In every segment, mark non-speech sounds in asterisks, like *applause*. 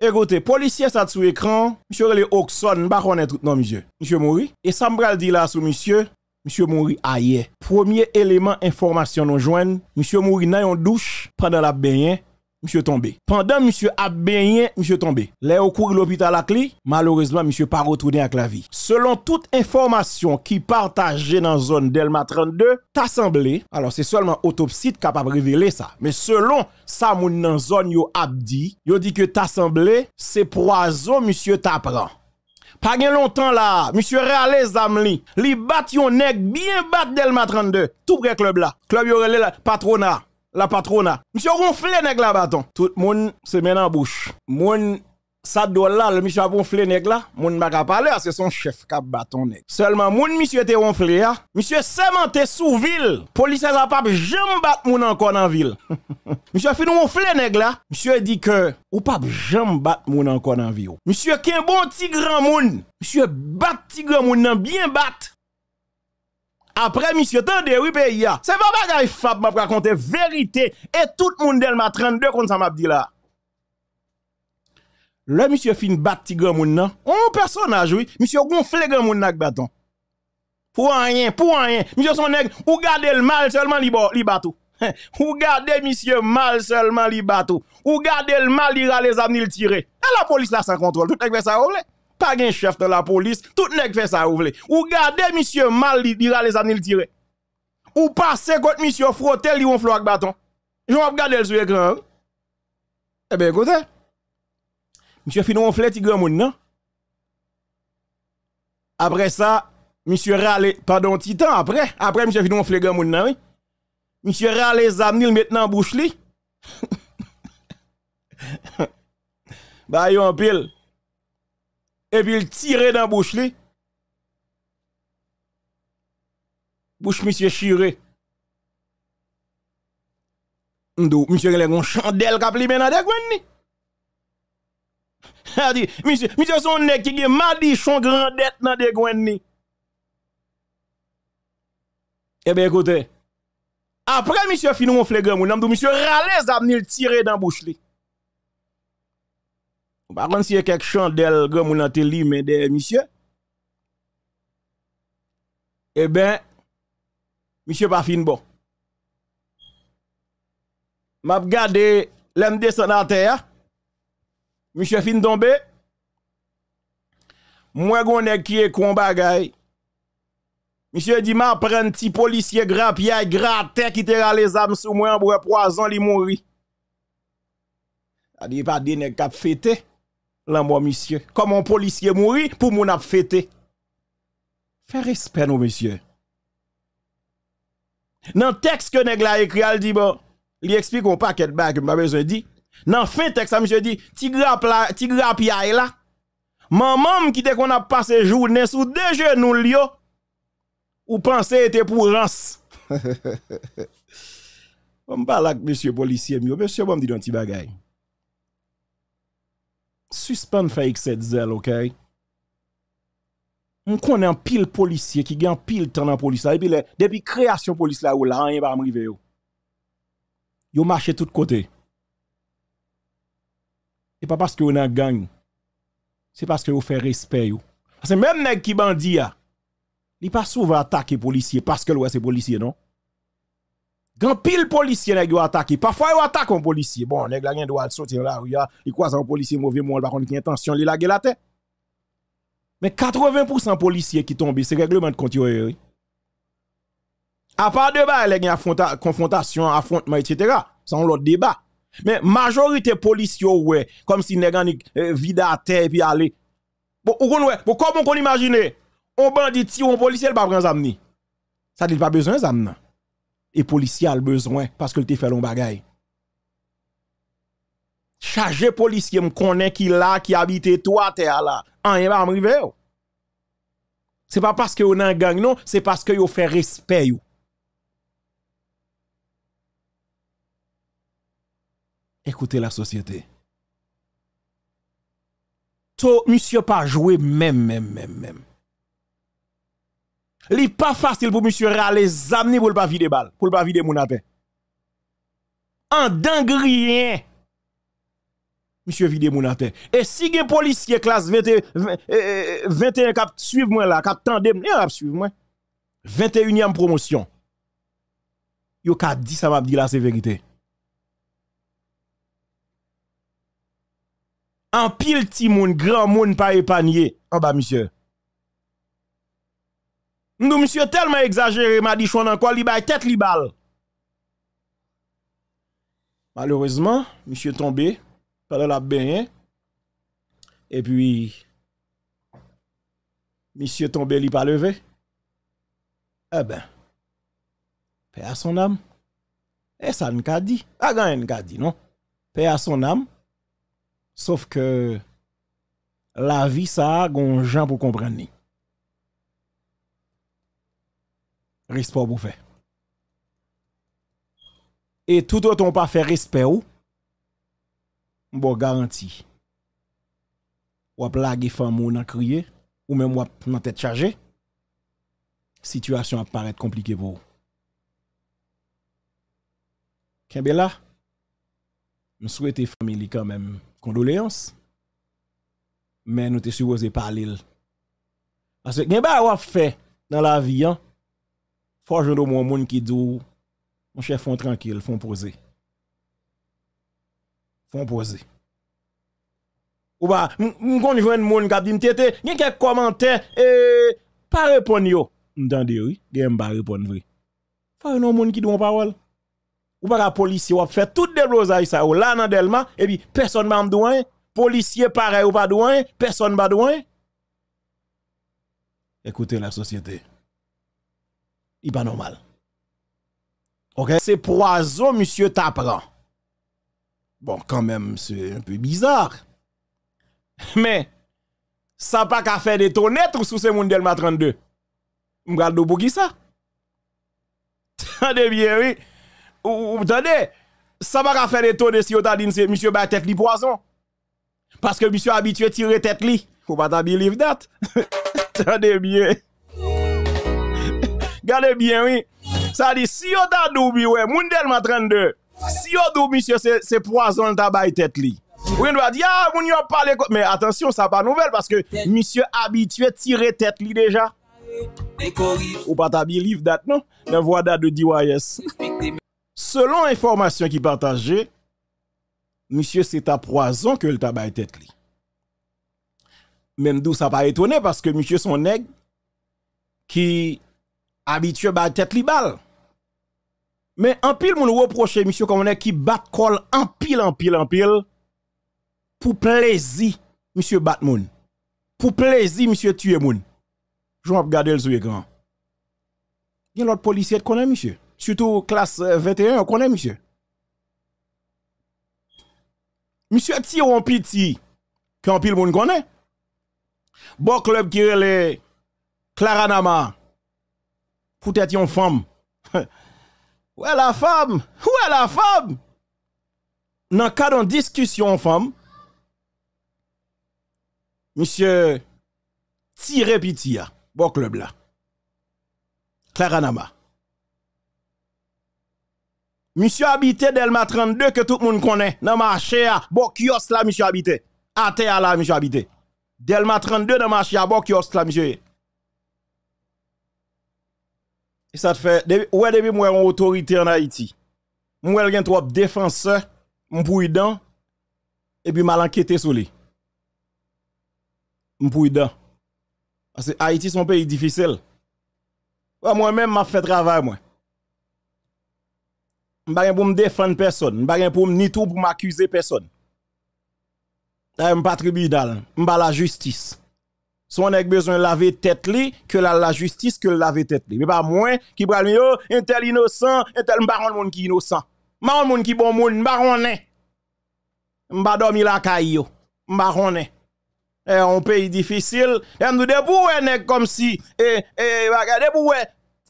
Écoutez, policier ça sous écran, monsieur le Oxon, pas connaître tout non monsieur. Monsieur mouri et ça me dit là sous monsieur, monsieur mouri ailleurs. Premier élément information nous joigne, monsieur mouri dans une douche pendant la baignée monsieur tombé. Pendant monsieur a baigné, monsieur tombé. Là au cours de l'hôpital à clé, malheureusement monsieur pas retourné avec la vie. Selon toute information qui partageait dans zone Delma 32, T'assemblé alors c'est seulement autopsie capable révéler ça. Mais selon ça moun dans zone yo abdi, yo dit que t'assemblé c'est poison monsieur t'apprend. Pas bien longtemps là, monsieur Réalé Zamli, li bat yon bien bat Delma 32, tout près club là. Club yo a là, patronat la patrona. Monsieur ronflé nèg la bâton. Tout le monde se met en bouche. Moun ça doit là le monsieur a ronflé nèg là, moun pas parler c'est son chef a bâton nèg. Seulement moun monsieur était ronflé a, hein. monsieur sémenté sous ville. Police a pas jamais battre moun encore en ville. *laughs* monsieur fin ronflé nèg là, monsieur dit que ou pas jamais bat moun encore en ville. Oh. Monsieur qu'un bon petit grand moun. Monsieur bat petit grand moun nan bien bat. Après, monsieur, tendez, oui, pays, ben, c'est pas bagaille fab, m'a raconté vérité, et tout le monde, m'a 32, comme ça m'a dit là. Le monsieur fin bat grand monde, non? Un personnage, oui, monsieur gonfle grand avec le bâton. Pour rien, pour rien, monsieur son nèg, ou gardez le mal seulement li, li *laughs* Ou gardez monsieur mal seulement li batou. Ou garder le mal, il va les amis le tirer. Et la police là sans contrôle, tout est ça, voulez pas un chef de la police, tout nèg fait ça ou vle. Ou gardez monsieur mal, il dira les années le tirer. Ou passe contre monsieur frotte il ronfle avec bâton. je regarde le sur écran. Hein. Eh bien écoutez. Monsieur finit ronfle ti grand monde non Après ça, monsieur râle pardon un petit temps après, après monsieur Finon ronfle grand monde non oui. Monsieur râle les maintenant en bouche li. *laughs* bah yon pile et puis il tire dans bouche Bouche monsieur chiré. monsieur il a un chandelle qui a menan de la *laughs* A monsieur, monsieur son nez qui a grand grandette dans de gwen Eh bien écoutez, après monsieur finit mon flegre monsieur râle, zam il tire dans bouche li. Par contre, s'il y a quelques chandelles, comme on a mais des monsieur. eh bien, monsieur pas fin bon. M'a regardé l'aime descendre à Monsieur fin tombé. Moi gonne qui est con bagay. Monsieur dit m'a prendre petit policier grappier gratter qui te les âmes sous moi pour poison li mouri. A dit pas des nèg k'ap fêté la moi, monsieur. Comme un policier mourit pour mon ap fêté. Fais respect, nous, monsieur. Dans le texte que Negla écrit, elle dit bon, il explique un paquet de bagues, m'a besoin dit. Dans fin texte, ça, monsieur dit, ti grap la, ti grap e là. Maman qui te qu'on a passé journée sous deux genoux lio, ou pensez était pour rance. *laughs* On parle monsieur policier, monsieur, bon, me dit dans petit suspend Fake zèle, OK? On connaît un pile policier qui gagne pile temps dans la police. Et puis, depuis création police là, ou là, rien pas arrivé. Yo marché tout côté. et pas parce que a gang. C'est parce que vous fait respect Parce que même nèg qui bandit, il pas souvent attaquer policier parce que vous c'est policier, non? Gan pile policier nèg yo attaqué. Parfois ils attaque un policier. Bon, nèg la gen droit sortir là, croient hein. il croise un policier mauvais ils par contre qui intention li gueule la tête. Mais 80% policiers qui tombent, c'est règlement de compte À part de ba les affronta, confrontation, affrontement etc. C'est un autre débat. Mais majorité policiers ouais, comme si nèg euh, vide à terre et puis aller. Bon, ou comment on imagine on bandit tire un policier, il pas prendre zamni. Ça dit pas besoin zamni. E polisye al bezwen, paske l te fè lon bagay. Chaje polisye m konen ki la, ki habite to a te a la. Anye ba mrive yo. Oh. Se pa paske yo nan gang non, se paske yo fè respè yo. Ekoute la sosyete. To, mi sye pa jwe mem, mem, mem, mem. Li pa fasil pou msye ra le zamne pou l pa vide bal. Pou l pa vide moun apen. An dangriyen. Msye vide moun apen. E si gen polis ye klas 21 e, e, kap suiv mwen la. Kap tandem. Nye rap suiv mwen. 21yam promosyon. Yo ka di sa mabdi la se venite. An pil ti moun. Gran moun pa e panye. An ba msye. Nous, monsieur, tellement exagéré, m'a dit, encore, il tête, il Malheureusement, monsieur tombé, par la bain. Hein. Et puis, monsieur tombé, il pas levé. Eh ben, paix à son âme. Et eh, ça ne qu'a dit. Ah, ne qu'a dit, non? Paix à son âme. Sauf que, la vie, ça a un gens pour comprendre. respect pour faire. Et tout autre on pas fait respect ou, bon garanti. Ou ap lage femme ou nan crier ou même ou ap nan tête chargée. Situation apparaît compliquée pour vous. Kembela, je souhaite famille quand même condoléances. Mais nous te supposé parler. Parce que Kembela a fait dans la vie, hein? faut que mon monde qui dit mon chef font tranquille, font poser. Font poser. Ou ba, monde qui moun kap il y a quelques commentaires et pas répondre yo. M'tende oui, gen m'ba répondre vrai. Faut un monde qui dit parole. Ou pas la police ou fait tout déblosage ça ou là dans Delma et puis personne m'a douane, policier pareil ou pas douane, personne pas douane. Écoutez la société n'est pas normal. Ok? C'est poison, monsieur t'apprend. Bon, quand même, c'est un peu bizarre. *laughs* Mais, ça pas qu'à faire des tonnettes sous ce monde Delma 32. M'garde pour qui ça? Attendez *laughs* bien, oui. Ou, es. ça pas qu'à faire des tonnettes si t'a dit c'est monsieur ba tête li poison. Parce que monsieur habitué tirer tête li. Faut pas t'habiller that. Attendez *laughs* bien. Regardez bien, oui. Ça dit, si yon t'a doubi, ouais, moun 32, si yon doubi, monsieur, c'est poison le tabac tête li. Oui, on doit dire, ah, moun yon parle, mais attention, ça pas nouvelle parce que monsieur habitué tirer tête li déjà. Ou pas ta livre date, non? La voix date de DYS. Selon information qui partagée, monsieur, c'est à poison que le tabac tête li. Même d'où ça pas étonné parce que monsieur son nègre qui habitué à bah, tête li Mais en pile, nous reproche, monsieur, comme on est qui bat col en pile, en pile, en pile, pour plaisir, monsieur Batmoun. Pour plaisir, monsieur tuer moun. Je vais regarder le écran. Il y a l'autre policier qu'on connaît, monsieur. Surtout classe 21, on connaît, monsieur. Monsieur tire un petit, qu'en pile moun connaît. Bon club qui est le Claranama pour être une femme. *laughs* est la femme, Où est la femme. Dans cas d'une discussion femme, monsieur Tire pitié. bon club là. Clara Nama. Monsieur habité Delma 32 que tout le monde connaît. Dans ma à bon kiosque là monsieur habité. À la là monsieur habité. Delma 32 dans marché à bon kiosque là monsieur ça te fait, de, ouais, depuis moi, une autorité en Haïti. Moi, j'ai trop défenseur, prudent et puis mal enquêté sur lui. prudent. Parce que Haïti, c'est un pays difficile. moi-même, m'a fait travail, moi. ne pour me défendre personne. je pour ni tout pour m'accuser personne. pas tribunal. M'pas la justice on a besoin de laver tête que la, justice que laver tête Mais pas moins qui pral mi yo, oh, un tel innocent, un tel baron moun qui innocent. M'baron moun qui bon moun, M'ba dormi la caillot yo. baron Eh, un pays difficile, et nous debout nèg comme si et eh regardez eh, pour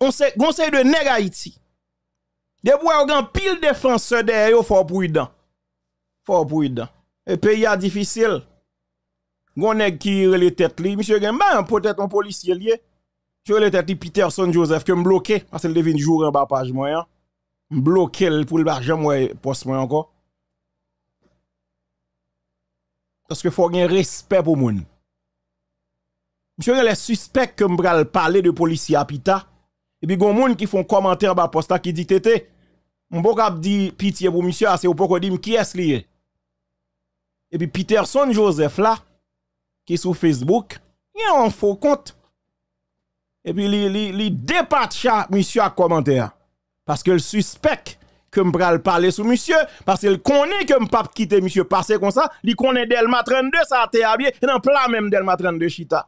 on se conseil de nèg Haïti. on pile défenseur derrière fort prudent. Fort prudent. Et pays difficile. Gonèg qui les têtes li, monsieur gen hein, peut-être un policier lié. Sur les têtes Peterson Joseph que me bloqué parce qu'il devine jour en bas page moyen. Hein. bloqué pour le barjam moyen, poste moi encore. Parce que faut un respect pour moun. Monsieur les suspects que me pral parler de policier à Pita. Et puis gon moun qui font commentaire en bas poste hein, qui dit tété. beau pas dire pitié pour monsieur, c'est ou pas dit qui est lié. Et puis Peterson Joseph là qui sur Facebook, il y a un faux compte. Et puis, il dépatcha monsieur à commentaire. Parce qu'il suspecte que je vais parler sous monsieur, parce qu'il connaît que me pas quitter monsieur que comme ça, il connaît Delma 32, ça a été habillé, et dans plein même Delma 32 chita.